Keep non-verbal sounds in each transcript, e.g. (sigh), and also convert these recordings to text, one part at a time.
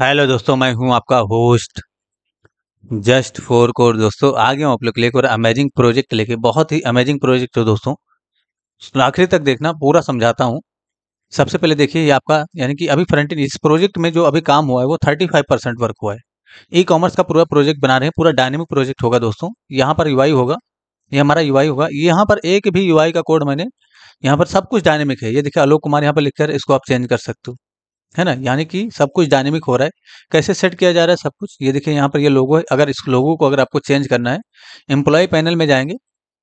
Hello दोस्तों मैं हूं आपका होस्ट जस्ट फोर कोर दोस्तों आ गया हूं आप लोग लेकर अमेजिंग प्रोजेक्ट लेके बहुत ही अमेजिंग प्रोजेक्ट है दोस्तों आखिरी तक देखना पूरा समझाता हूं सबसे पहले देखिए ये आपका यानी कि अभी फ्रंट इस प्रोजेक्ट में जो अभी काम हुआ है वो थर्टी फाइव परसेंट वर्क हुआ है ई कॉमर्स का पूरा प्रोजेक्ट बना रहे हैं पूरा डायनेमिक प्रोजेक्ट होगा दोस्तों यहाँ पर यूआई होगा ये हमारा यूआई होगा यहाँ पर एक भी यूआई का कोड मैंने यहाँ पर सब कुछ डायनेमिक है ये देखिए आलोक कुमार यहाँ पर लिखकर इसको आप चेंज कर सकते हो है ना यानी कि सब कुछ डायनेमिक हो रहा है कैसे सेट किया जा रहा है सब कुछ ये देखिए यहाँ पर ये लोगो है अगर इस लोगो को अगर आपको चेंज करना है एम्प्लॉय पैनल में जाएंगे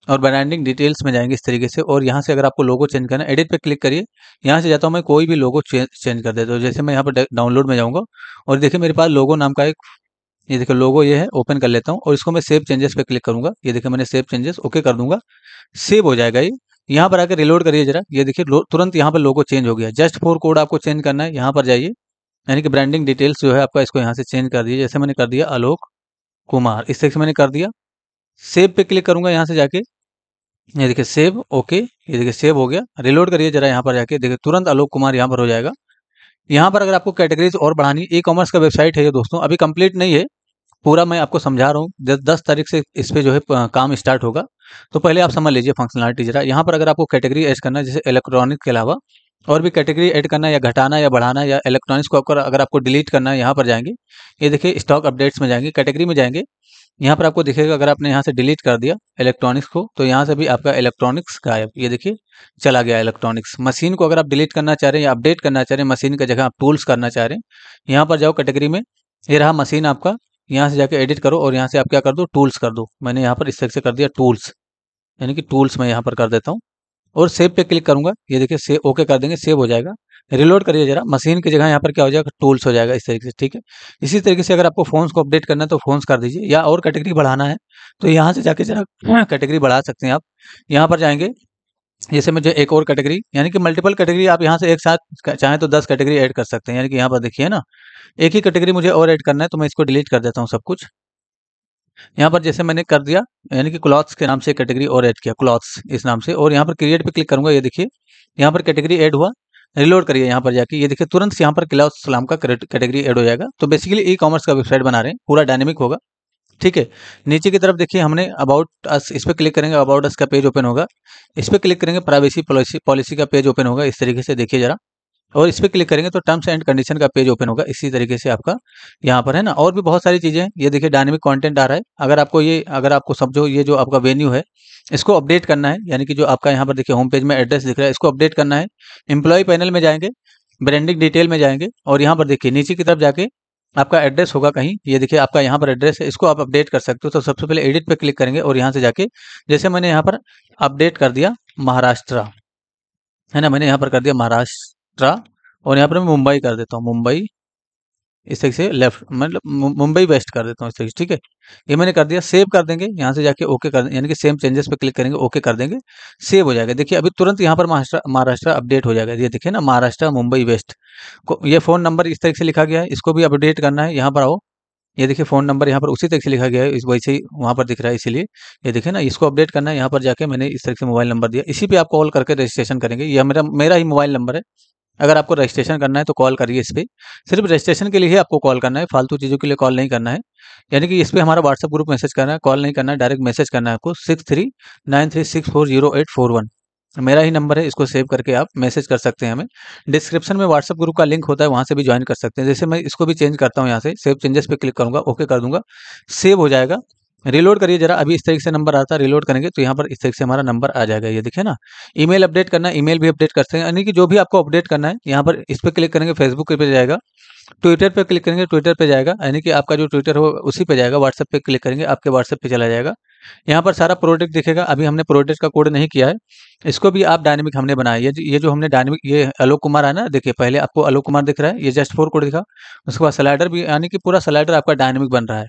और ब्रांडिंग डिटेल्स में जाएंगे इस तरीके से और यहाँ से अगर आपको लोगो चेंज करना है एडिट पे क्लिक करिए यहाँ से जाता हूँ मैं कोई भी लोगो चेंज चेंज कर देता हूँ जैसे मैं यहाँ पर डाउनलोड में जाऊँगा और देखिए मेरे पास लोगो नाम का एक ये देखिए लोगो ये है ओपन कर लेता हूँ और इसको मैं सेव चेंजेस पे क्लिक करूँगा ये देखिए मैंने सेव चेंजेस ओके कर दूंगा सेव हो जाएगा ये यहाँ पर आकर रिलोड करिए जरा ये देखिए तुरंत यहाँ पर लोगो चेंज हो गया जस्ट फोर कोड आपको चेंज करना है यहाँ पर जाइए यानी कि ब्रांडिंग डिटेल्स जो है आपका इसको यहाँ से चेंज कर दिए जैसे मैंने कर दिया आलोक कुमार इस से मैंने कर दिया सेव पे क्लिक करूंगा यहाँ से जाके ये देखिए सेव ओके ये देखिए सेव हो गया रिलोड करिए जरा यहाँ पर जाके देखिए तुरंत आलोक कुमार यहाँ पर हो जाएगा यहाँ पर अगर आपको कैटेगरीज और बढ़ानी ई कॉमर्स का वेबसाइट है ये दोस्तों अभी कंप्लीट नहीं है पूरा मैं आपको समझा रहा हूँ दस तारीख से इस पर जो है काम स्टार्ट होगा तो पहले आप समझ लीजिए फंक्शनलिटी जरा यहाँ पर अगर आपको कैटेगरी ऐड करना है जैसे इलेक्ट्रॉनिक के अलावा और भी कैटेगरी ऐड करना या घटाना या बढ़ाना या इलेक्ट्रॉनिक्स को अगर अगर आपको डिलीट करना है यहाँ पर जाएंगे ये देखिए स्टॉक अपडेट्स में जाएंगे कैटेगरी में जाएंगे यहाँ पर आपको दिखेगा अगर आपने यहाँ से डिलीट कर दिया इलेक्ट्रॉनिक्स को तो यहाँ से भी आपका इलेक्ट्रॉनिक्स गायब ये देखिए चला गया इलेक्ट्रॉनिक्स मशीन को अगर आप डिलीट करना चाह रहे हैं या अपडेट करना चाह रहे हैं मशीन का जगह आप टूल्स करना चाह रहे हैं यहाँ पर जाओ कैटेगरी में ये रहा मशीन आपका यहाँ से जाके एडिट करो और यहाँ से आप क्या कर दो टूल्स कर दो मैंने यहाँ पर इस तरह से कर दिया टूल्स यानी कि टूल्स मैं यहाँ पर कर देता हूँ और सेव पे क्लिक करूंगा ये देखिए सेव ओके कर देंगे सेव हो जाएगा रिलोड करिए जरा मशीन की जगह यहाँ पर क्या हो जाएगा टूल्स हो जाएगा इस तरीके से ठीक है इसी तरीके से अगर आपको फोन्स को अपडेट करना है तो फोन्स कर दीजिए या और कैटेगरी बढ़ाना है तो यहाँ से जाके जरा कैटेगरी (clears throat) बढ़ा सकते हैं आप यहाँ पर जाएंगे जैसे जो एक और कैटेगरी यानी कि मल्टीपल कैटेगरी आप यहाँ से एक साथ चाहें तो दस कैटेगरी ऐड कर सकते हैं यानी कि यहाँ पर देखिए ना एक ही कैटेगरी मुझे और ऐड करना है तो मैं इसको डिलीट कर देता हूँ सब कुछ यहाँ पर जैसे मैंने कर दिया यानी कि क्लॉथ्स के नाम से कैटेगरी और ऐड किया क्लॉथ्स इस नाम से और यहाँ पर क्रिएट पर क्लिक करूँगा ये देखिए यहाँ पर कैटेगरी ऐड हुआ रिलोड करिए यहाँ पर जाके ये देखिए तुरंत यहाँ पर किला सलाम का कैटेगरी ऐड हो जाएगा तो बेसिकली ई कॉमर्स का वेबसाइट बना रहे हैं पूरा डायनेमिक होगा ठीक है नीचे की तरफ देखिए हमने अबाउट अस इस पर क्लिक करेंगे अबाउट अस का पेज ओपन होगा इस पर क्लिक करेंगे प्राइवेसी पॉलिसी पॉलिसी का पेज ओपन होगा इस तरीके से देखिए जरा और इस पर क्लिक करेंगे तो टर्म्स एंड कंडीशन का पेज ओपन होगा इसी तरीके से आपका यहाँ पर है ना और भी बहुत सारी चीज़ें ये देखिए डायनेमिक कंटेंट आ रहा है अगर आपको ये अगर आपको समझो ये जो आपका वेन्यू है इसको अपडेट करना है यानी कि जो आपका यहाँ पर देखिए होम पेज में एड्रेस दिख रहा है इसको अपडेट करना है एम्प्लॉय पैनल में जाएंगे ब्रांडिंग डिटेल में जाएंगे और यहाँ पर देखिए नीचे की तरफ जाके आपका एड्रेस होगा कहीं ये देखिए आपका यहाँ पर एड्रेस है इसको आप अपडेट कर सकते हो तो सबसे पहले एडिट पर क्लिक करेंगे और यहाँ से जाके जैसे मैंने यहाँ पर अपडेट कर दिया महाराष्ट्र है ना मैंने यहाँ पर कर दिया महाराष्ट्र सत्रह और यहाँ पर मैं मुंबई कर देता हूँ मुंबई इस तरीके से लेफ्ट मतलब मुंबई वेस्ट कर देता हूँ इस तरीके से ठीक है ये मैंने कर दिया सेव कर देंगे यहाँ से जाके ओके कर यानी कि सेम चेंजेस पे क्लिक करेंगे ओके कर देंगे सेव हो जाएगा देखिए अभी तुरंत यहाँ पर महाराष्ट्र महाराष्ट्र अपडेट हो जाएगा ये देखिए ना महाराष्ट्र मुंबई वेस्ट को ये फ़ोन नंबर इस तरीके से लिखा गया है इसको भी अपडेट करना है यहाँ पर आओ ये देखिए फ़ोन नंबर यहाँ पर उसी तरीके से लिखा गया है इस वैसे ही वहाँ पर दिख रहा है इसीलिए ये देखिए ना इसको अपडेट करना है यहाँ पर जाके मैंने इस तरह से मोबाइल नंबर दिया इसी पर आप कॉल करके रजिस्ट्रेशन करेंगे यह मेरा मेरा ही मोबाइल नंबर है अगर आपको रजिस्ट्रेशन करना है तो कॉल करिए इस पर सिर्फ रजिस्ट्रेशन के लिए ही आपको कॉल करना है फालतू चीज़ों के लिए कॉल नहीं करना है यानी कि इस पर हमारा व्हाट्सअप ग्रुप मैसेज करना है कॉल नहीं करना है डायरेक्ट मैसेज करना है आपको six three nine three six four zero eight four one मेरा ही नंबर है इसको सेव करके आप मैसेज कर सकते हैं हमें डिस्क्रिप्शन में व्हाट्सअप ग्रुप का लिंक होता है वहाँ से भी ज्वाइन कर सकते हैं जैसे मैं इसको भी चेंज करता हूँ यहाँ से सेव चेंजेस पे क्लिक करूँगा ओके कर दूंगा सेव हो जाएगा रिलोड करिए जरा अभी इस तरीके से नंबर आता है रिलोड करेंगे तो यहाँ पर इस तरीके से हमारा नंबर आ जाएगा ये देखिए ना ईमेल अपडेट करना ईमेल भी अपडेट कर सकते हैं यानी कि जो भी आपको अपडेट करना है यहाँ पर इस पर क्लिक करेंगे फेसबुक पे जाएगा ट्विटर पे क्लिक करेंगे ट्विटर पे जाएगा यानी कि आपका जो ट्विटर हो उसी पे जाएगा व्हाट्सएप पे क्लिक करेंगे आपके व्हाट्सएप पे चला जाएगा यहाँ पर सारा प्रोडक्ट दिखेगा अभी हमने प्रोडक्ट का कोड नहीं किया है इसको भी आप डायनेमिक हमने बनाया ये ये जो हमने डायनेमिक ये आलोक कुमार है ना देखिए पहले आपको आलोक कुमार दिख रहा है ये जस्ट फोर कोड दिखा उसके बाद स्लाइडर भी यानी कि पूरा स्लाइडर आपका डायनेमिक बन रहा है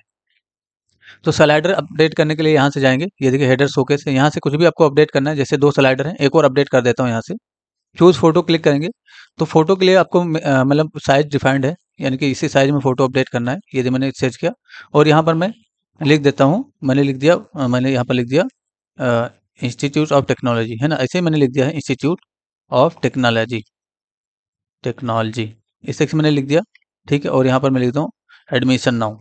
तो स्लाइडर अपडेट करने के लिए यहाँ से जाएंगे ये देखिए हेडर सोके से यहाँ से कुछ भी आपको अपडेट करना है जैसे दो स्लाइडर हैं एक और अपडेट कर देता हूँ यहाँ से चूज़ फोटो क्लिक करेंगे तो फोटो के लिए आपको मतलब साइज डिफाइंड है यानी कि इसी साइज में फ़ोटो अपडेट करना है ये मैंने सर्च किया और यहाँ पर मैं लिख देता हूँ मैंने लिख दिया मैंने यहाँ पर लिख दिया इंस्टीट्यूट ऑफ टेक्नोलॉजी है ना ऐसे ही मैंने लिख दिया है इंस्टीट्यूट ऑफ टेक्नोलॉजी टेक्नोलॉजी इस मैंने लिख दिया ठीक है और यहाँ पर मैं लिखता हूँ एडमिशन नाउ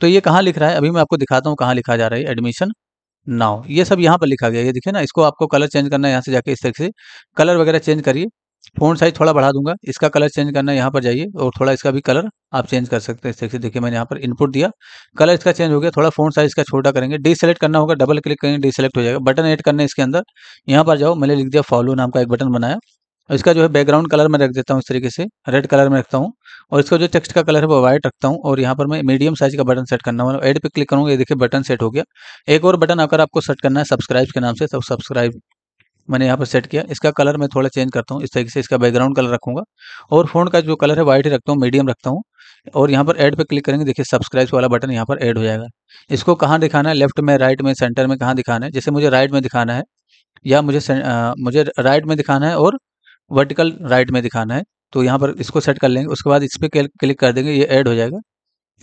तो ये कहाँ लिख रहा है अभी मैं आपको दिखाता हूँ कहाँ लिखा जा रहा है एडमिशन नाउ ये सब यहाँ पर लिखा गया ये देखिए ना इसको आपको कलर चेंज करना है यहाँ से जाके इस तरीके से कलर वगैरह चेंज करिए फोन साइज थोड़ा बढ़ा दूंगा इसका कलर चेंज करना है यहाँ पर जाइए और थोड़ा इसका भी कलर आप चेंज कर सकते हैं इस तरीके से देखिए मैंने यहाँ पर इनपुट दिया कलर इसका चेंज हो गया थोड़ा फोन साइज का छोटा करेंगे डी सेलेक्ट करना होगा डबल क्लिक करेंगे डी सेलेक्ट हो जाएगा बटन एड करना है इसके अंदर यहाँ पर जाओ मैंने लिख दिया फॉलो नाम का एक बटन बनाया और इसका जो है बैकग्राउंड कलर मैं रख देता हूँ इस तरीके से रेड कलर में रखता हूँ और इसका जो टेक्स्ट का कलर है वो वाइट रखता हूँ और यहाँ पर मैं मीडियम साइज का बटन सेट करना वाला एड पे क्लिक करूँगा ये देखिए बटन सेट हो गया एक और बटन अगर आपको सेट करना है सब्सक्राइब के नाम से तो सब्सक्राइब मैंने यहाँ पर सेट किया इसका कलर मैं थोड़ा चेंज करता हूँ इस तरीके से इसका बैकग्राउंड कलर रखूँगा और फोन का जो कलर है वाइट ही रखता हूँ मीडियम रखता हूँ और यहाँ पर ऐड पे क्लिक करेंगे देखिए सब्सक्राइब वाला बटन यहाँ पर ऐड हो जाएगा इसको कहाँ दिखाना है लेफ्ट में राइट में सेंटर में कहाँ दिखाना है जैसे मुझे राइट में दिखाना है या मुझे आ, मुझे राइट में दिखाना है और वर्टिकल राइट में दिखाना है तो यहाँ पर इसको सेट कर लेंगे उसके बाद इस पर क्लिक कर देंगे ये ऐड हो जाएगा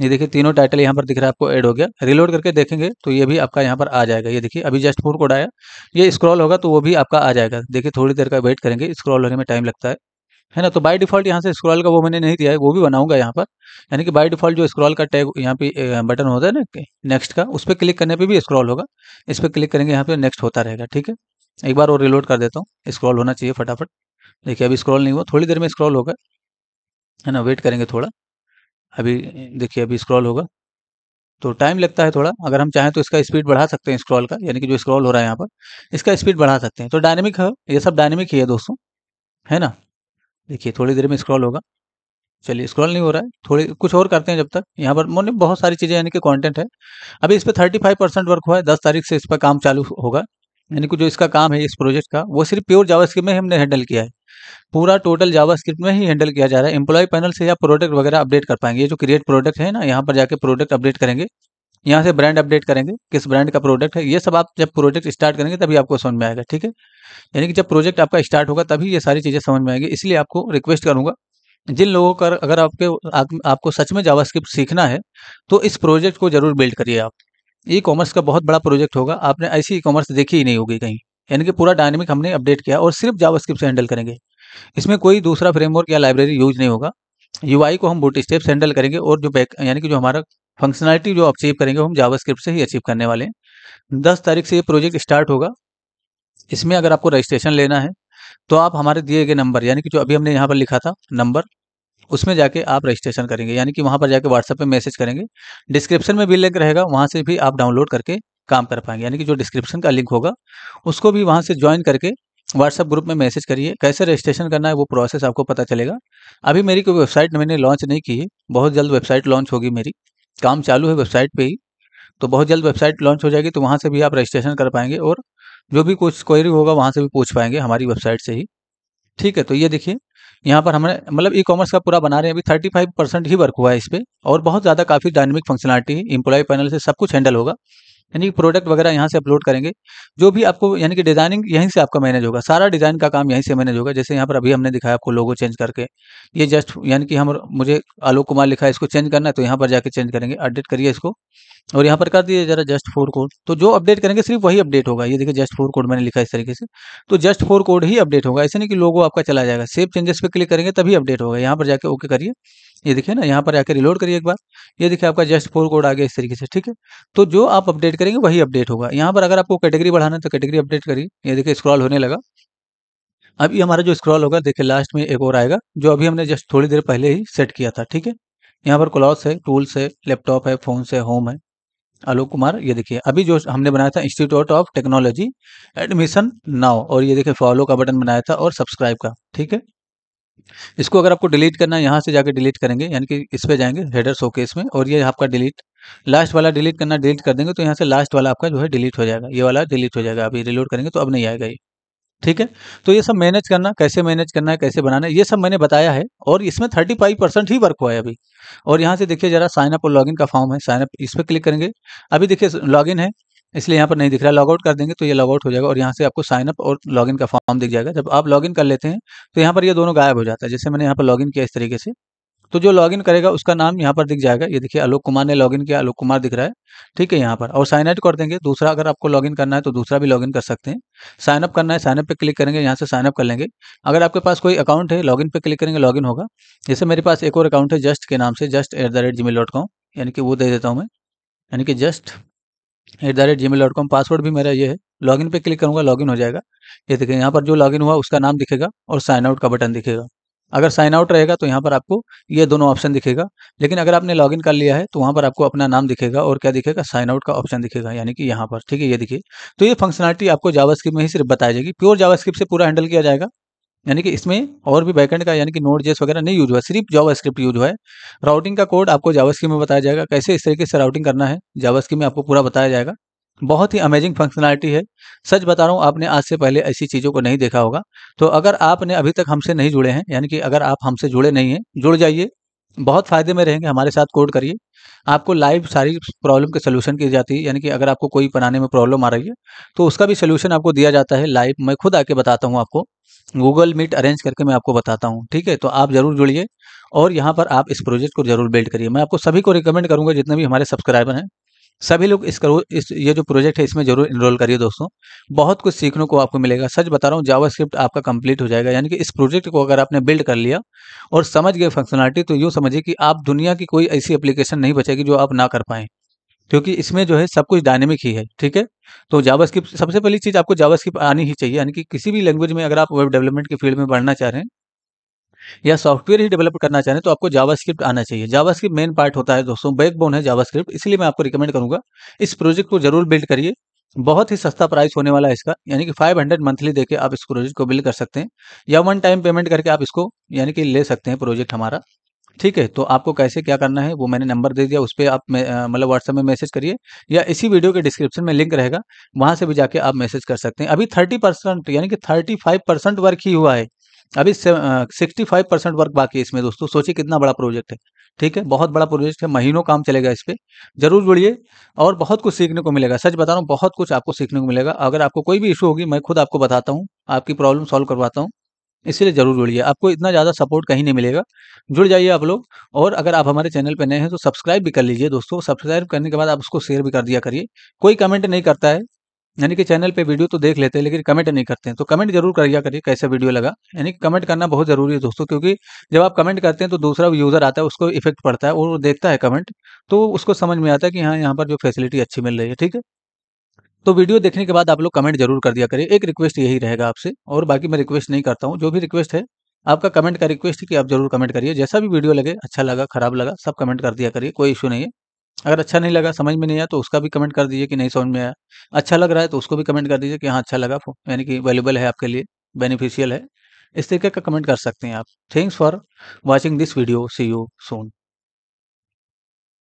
ये देखिए तीनों टाइटल यहाँ पर दिख रहा है आपको ऐड हो गया रिलोड करके देखेंगे तो ये भी आपका यहाँ पर आ जाएगा ये देखिए अभी जस्ट फूड कोड आया ये स्क्रॉल होगा तो वो भी आपका आ जाएगा देखिए थोड़ी देर का वेट करेंगे स्क्रॉल होने में टाइम लगता है है ना तो बाय डिफॉल्ट यहाँ से स्क्रॉल का वो मैंने नहीं दिया है वो भी बनाऊंगा यहाँ पर यानी कि बाय डिफॉल्ट जो स्क्रॉल का टैग यहाँ पे बटन होता है ना नेक्स्ट का उस पर क्लिक करने पे भी स्क्रॉल होगा इस पर क्लिक करेंगे यहाँ पे नेक्स्ट होता रहेगा ठीक है एक बार और रिलोड कर देता हूँ स्क्रॉल होना चाहिए फटाफट देखिए अभी स्क्रॉल नहीं हुआ थोड़ी देर में स्क्रॉल होगा है ना वेट करेंगे थोड़ा अभी देखिए अभी स्क्रॉल होगा तो टाइम लगता है थोड़ा अगर हम चाहें तो इसका स्पीड बढ़ा सकते हैं स्क्रॉल का यानी कि जो स्क्रॉल हो रहा है यहाँ पर इसका स्पीड बढ़ा सकते हैं तो डायनेमिक है ये सब डायनेमिक ही है दोस्तों है ना देखिए थोड़ी देर में स्क्रॉल होगा चलिए स्क्रॉल नहीं हो रहा है थोड़ी कुछ और करते हैं जब तक यहाँ पर मैंने बहुत सारी चीज़ें यानी कि कॉन्टेंट है अभी इस पर थर्टी फाइव परसेंट वर्क हुआ है दस तारीख से इस पर काम चालू होगा यानी कि जो इसका काम है इस प्रोजेक्ट का वो सिर्फ प्योर जावास्क्रिप्ट में हमने हैंडल किया है पूरा टोटल जावा स्क्रिप्ट में ही हैंडल किया जा रहा है एम्प्लॉय पैनल से या प्रोडक्ट वगैरह अपडेट कर पाएंगे ये जो क्रिएट प्रोडक्ट है ना यहाँ पर जाके प्रोडक्ट अपडेट करेंगे यहाँ से ब्रांड अपडेट करेंगे किस ब्रांड का प्रोडक्ट है ये सब आप जब प्रोजेक्ट स्टार्ट करेंगे तभी आपको समझ में आएगा ठीक है यानी कि जब प्रोजेक्ट आपका स्टार्ट होगा तभी ये सारी चीज़ें समझ में आएंगी इसलिए आपको रिक्वेस्ट करूँगा जिन लोगों का अगर आपके आप, आपको सच में जावास्क्रिप्ट सीखना है तो इस प्रोजेक्ट को जरूर बिल्ड करिए आप ई कॉमर्स का बहुत बड़ा प्रोजेक्ट होगा आपने ऐसी ई कॉमर्स देखी ही नहीं होगी कहीं यानी कि पूरा डायनेमिक हमने अपडेट किया और सिर्फ जावास्क्रिप्ट से हैंडल करेंगे इसमें कोई दूसरा फ्रेमवर्क या लाइब्रेरी यूज नहीं होगा यूआई को हम बूट स्टेप्स हैंडल करेंगे और जो बैक यानी कि जो हमारा फंक्शनलिटी जो अचीव करेंगे हम जावास्क्रिप्ट से ही अचीव करने वाले हैं दस तारीख से ये प्रोजेक्ट स्टार्ट होगा इसमें अगर आपको रजिस्ट्रेशन लेना है तो आप हमारे दिए गए नंबर यानी कि जो अभी हमने यहाँ पर लिखा था नंबर उसमें जाके आप रजिस्ट्रेशन करेंगे यानी कि वहाँ पर जाके व्हाट्सएप पे मैसेज करेंगे डिस्क्रिप्शन में भी लिंक रहेगा वहाँ से भी आप डाउनलोड करके काम कर पाएंगे यानी कि जो डिस्क्रिप्शन का लिंक होगा उसको भी वहाँ से ज्वाइन करके व्हाट्सएप ग्रुप में मैसेज करिए कैसे रजिस्ट्रेशन करना है वो प्रोसेस आपको पता चलेगा अभी मेरी कोई वेबसाइट मैंने लॉन्च नहीं की है बहुत जल्द वेबसाइट लॉन्च होगी मेरी काम चालू है वेबसाइट पे ही तो बहुत जल्द वेबसाइट लॉन्च हो जाएगी तो वहाँ से भी आप रजिस्ट्रेशन कर पाएंगे और जो भी कुछ क्वेरी होगा वहाँ से भी पूछ पाएंगे हमारी वेबसाइट से ही ठीक है तो ये देखिए यहाँ पर हमने मतलब ई कॉमर्स का पूरा बना रहे हैं अभी थर्टी फाइव परसेंट ही वर्क हुआ है इस पर और बहुत ज़्यादा काफ़ी डायनेमिक फंक्शनलिटी है इम्प्लॉय पैनल से सब कुछ हैंडल होगा यानी कि प्रोडक्ट वगैरह यहाँ से अपलोड करेंगे जो भी आपको यानी कि डिज़ाइनिंग यहीं से आपका मैनेज होगा सारा डिज़ाइन का काम यहीं से मैनेज होगा जैसे यहाँ पर अभी हमने दिखाया आपको लोगो चेंज करके ये जस्ट यानी कि हम मुझे आलोक कुमार लिखा है इसको चेंज करना है तो यहाँ पर जाके चेंज करेंगे अपडेट करिए इसको और यहाँ पर कर दिए जरा जस्ट फोर कोड तो जो अपडेट करेंगे सिर्फ वही अपडेट होगा ये देखिए जस्ट फोर कोड मैंने लिखा इस तरीके से तो जस्ट फोर कोड ही अपडेट होगा ऐसे नहीं कि लोगो आपका चला जाएगा सेव चेंजेस पे क्लिक करेंगे तभी अपडेट होगा यहाँ पर जाके ओके करिए ये देखिए ना यहाँ पर आकर रिलोड करिए एक बार ये देखिए आपका जस्ट फोर कोड आ गया इस तरीके से ठीक है तो जो आप अपडेट करेंगे वही अपडेट होगा यहाँ पर अगर आपको कैटेगरी बढ़ाना है तो कैटेगरी अपडेट करिए ये देखिए स्क्रॉल होने लगा अभी हमारा जो स्क्रॉल होगा देखिए लास्ट में एक और आएगा जो अभी हमने जस्ट थोड़ी देर पहले ही सेट किया था ठीक है यहाँ पर क्लॉथ्स है टूल्स है लैपटॉप है फोन है होम है आलोक कुमार ये देखिए अभी जो हमने बनाया था institute of technology admission now और ये देखिए फॉलो का बटन बनाया था और सब्सक्राइब का ठीक है इसको अगर आपको डिलीट करना है यहाँ से जाके डिलीट करेंगे यानी कि इस पे जाएंगे हेडर शोकेस में और ये आपका डिलीट लास्ट वाला डिलीट करना डिलीट कर देंगे तो यहाँ से लास्ट वाला आपका जो है डिलीट हो जाएगा ये वाला डिलीट हो जाएगा अभी रिलोड करेंगे तो अब नहीं आएगा ये ठीक है तो ये सब मैनेज करना कैसे मैनेज करना है कैसे बनाना है ये सब मैंने बताया है और इसमें थर्टी फाइव परसेंट ही वर्क हुआ है अभी और यहाँ से देखिए जरा साइनअप और लॉगिन का फॉर्म है साइनअप इस पर क्लिक करेंगे अभी देखिए लॉगिन है इसलिए यहाँ पर नहीं दिख रहा है लॉगआउट कर देंगे तो ये लॉगआउट हो जाएगा और यहाँ से आपको साइनअप और लॉगिन का फॉर्म दिख जाएगा जब आप लॉगिन कर लेते हैं तो यहाँ पर ये दोनों गायब हो जाता है जैसे मैंने यहाँ पर लॉगिन किया इस तरीके से तो जो लॉगिन करेगा उसका नाम यहाँ पर दिख जाएगा ये देखिए आलोक कुमार ने लॉगिन किया आलोक कुमार दिख रहा है ठीक है यहाँ पर और साइन आउट कर देंगे दूसरा अगर आपको लॉगिन करना है तो दूसरा भी लॉगिन कर सकते हैं साइन अप करना है साइन अप पे क्लिक करेंगे यहाँ से साइन अप कर लेंगे अगर आपके पास कोई अकाउंट है लॉगिन पे क्लिक करेंगे लॉगिन होगा जैसे मेरे पास एक और अकाउंट है जस्ट के नाम से just at the rate Gmail dot com यानी कि वो दे देता हूँ मैं यानी कि just at the rate Gmail dot com password भी मेरा ये है लॉगिन पे क्लिक करूँगा लॉगिन हो जाएगा ये देखिए यहाँ पर जो लॉगिन हुआ उसका नाम दिखेगा और साइन आउट का बटन दिखेगा अगर साइन आउट रहेगा तो यहाँ पर आपको ये दोनों ऑप्शन दिखेगा लेकिन अगर आपने लॉगिन कर लिया है तो वहाँ पर आपको अपना नाम दिखेगा और क्या दिखेगा साइन आउट का ऑप्शन दिखेगा यानी कि यहाँ पर ठीक है ये दिखिए तो ये फंक्शनलिटी आपको जावास्क्रिप्ट में ही सिर्फ बताई जाएगी प्योर जावास्क्रिप्ट से पूरा हैंडल किया जाएगा यानी कि इसमें और भी बैकेंड का यानी कि नोड जेस वगैरह नहीं यूज हुआ सिर्फ जावा स्क्रिप्ट यूज हुआ है राउटिंग का कोड आपको जावास्क्रिप्ट में बताया जाएगा कैसे इस तरीके से राउटिंग करना है जावास्क्रिप्ट में आपको पूरा बताया जाएगा बहुत ही अमेजिंग फंक्शनलिटी है सच बता रहा हूँ आपने आज से पहले ऐसी चीज़ों को नहीं देखा होगा तो अगर आपने अभी तक हमसे नहीं जुड़े हैं यानी कि अगर आप हमसे जुड़े नहीं हैं जुड़ जाइए बहुत फ़ायदे में रहेंगे हमारे साथ कोड करिए आपको लाइव सारी प्रॉब्लम के सोल्यूशन की जाती है यानी कि अगर आपको कोई बनाने में प्रॉब्लम आ रही है तो उसका भी सोल्यूशन आपको दिया जाता है लाइव मैं खुद आके बताता हूँ आपको गूगल मीट अरेंज करके मैं आपको बताता हूँ ठीक है तो आप ज़रूर जुड़िए और यहाँ पर आप इस प्रोजेक्ट को ज़रूर बिल्ड करिए मैं आपको सभी को रिकमेंड करूँगा जितने भी हमारे सब्सक्राइबर हैं सभी लोग इस करो इस ये जो प्रोजेक्ट है इसमें जरूर इनरोल करिए दोस्तों बहुत कुछ सीखने को आपको मिलेगा सच बता रहा हूँ जावास्क्रिप्ट आपका कंप्लीट हो जाएगा यानी कि इस प्रोजेक्ट को अगर आपने बिल्ड कर लिया और समझ गए फंक्शनलिटी तो यूँ समझिए कि आप दुनिया की कोई ऐसी एप्लीकेशन नहीं बचेगी जो आप ना कर पाएँ क्योंकि इसमें जो है सब कुछ डायनेमिक ही है ठीक है तो जावास्क्रिप्ट सबसे पहली चीज़ आपको जावास्क्रिप्ट आनी ही चाहिए यानी कि किसी भी लैंग्वेज में अगर आप वेब डेवलपमेंट की फील्ड में बढ़ना चाह रहे हैं या सॉफ्टवेयर ही डेवलप करना चाहें तो आपको जावास्क्रिप्ट आना चाहिए जावास्क्रिप्ट मेन पार्ट होता है दोस्तों बैकबोन है जावास्क्रिप्ट इसलिए मैं आपको रिकमेंड करूंगा इस प्रोजेक्ट को जरूर बिल्ड करिए बहुत ही सस्ता प्राइस होने वाला है इसका यानी कि 500 मंथली देके आप इस प्रोजेक्ट को बिल कर सकते हैं या वन टाइम पेमेंट करके आप इसको यानी कि ले सकते हैं प्रोजेक्ट हमारा ठीक है तो आपको कैसे क्या करना है वो मैंने नंबर दे दिया उस पर आप मतलब व्हाट्सएप में मैसेज करिए या इसी वीडियो के डिस्क्रिप्शन में लिंक रहेगा वहां से भी जाके आप मैसेज कर सकते हैं अभी थर्टी परसेंट यानी कि थर्टी फाइव परसेंट वर्क ही हुआ है अभी सिक्सटी फाइव परसेंट वर्क बाकी है इसमें दोस्तों सोचिए कितना बड़ा प्रोजेक्ट है ठीक है बहुत बड़ा प्रोजेक्ट है महीनों काम चलेगा इस पर जरूर जुड़िए और बहुत कुछ सीखने को मिलेगा सच बता रहा हूँ बहुत कुछ आपको सीखने को मिलेगा अगर आपको कोई भी इशू होगी मैं खुद आपको बताता हूँ आपकी प्रॉब्लम सॉल्व करवाता हूँ इसीलिए ज़रूर जुड़िए आपको इतना ज़्यादा सपोर्ट कहीं नहीं मिलेगा जुड़ जाइए आप लोग और अगर आप हमारे चैनल पर नए हैं तो सब्सक्राइब भी कर लीजिए दोस्तों सब्सक्राइब करने के बाद आप उसको शेयर भी कर दिया करिए कोई कमेंट नहीं करता है यानी कि चैनल पे वीडियो तो देख लेते हैं लेकिन कमेंट नहीं करते हैं तो कमेंट जरूर करिया करिए कैसे वीडियो लगा यानी कि कमेंट करना बहुत ज़रूरी है दोस्तों क्योंकि जब आप कमेंट करते हैं तो दूसरा यूज़र आता है उसको इफेक्ट पड़ता है और वो देखता है कमेंट तो उसको समझ में आता है कि हाँ यहाँ पर जो फैसिलिटी अच्छी मिल रही है ठीक है तो वीडियो देखने के बाद आप लोग कमेंट जरूर कर दिया करिए एक रिक्वेस्ट यही रहेगा आपसे और बाकी मैं रिक्वेस्ट नहीं करता हूँ जो भी रिक्वेस्ट है आपका कमेंट का रिक्वेस्ट है कि आप जरूर कमेंट करिए जैसा भी वीडियो लगे अच्छा लगा खराब लगा सब कमेंट कर दिया करिए कोई इशू नहीं है अगर अच्छा नहीं लगा, समझ में नहीं आया तो उसका भी कमेंट कर दीजिए कि नहीं समझ में आया। अच्छा लग रहा है तो उसको भी कमेंट कर दीजिए कि हाँ, अच्छा लगा यानी कि वैल्यूबल है आपके लिए, बेनिफिशियल है। इस तरीके का कमेंट कर सकते हैं आप। Thanks for watching this video, see you Son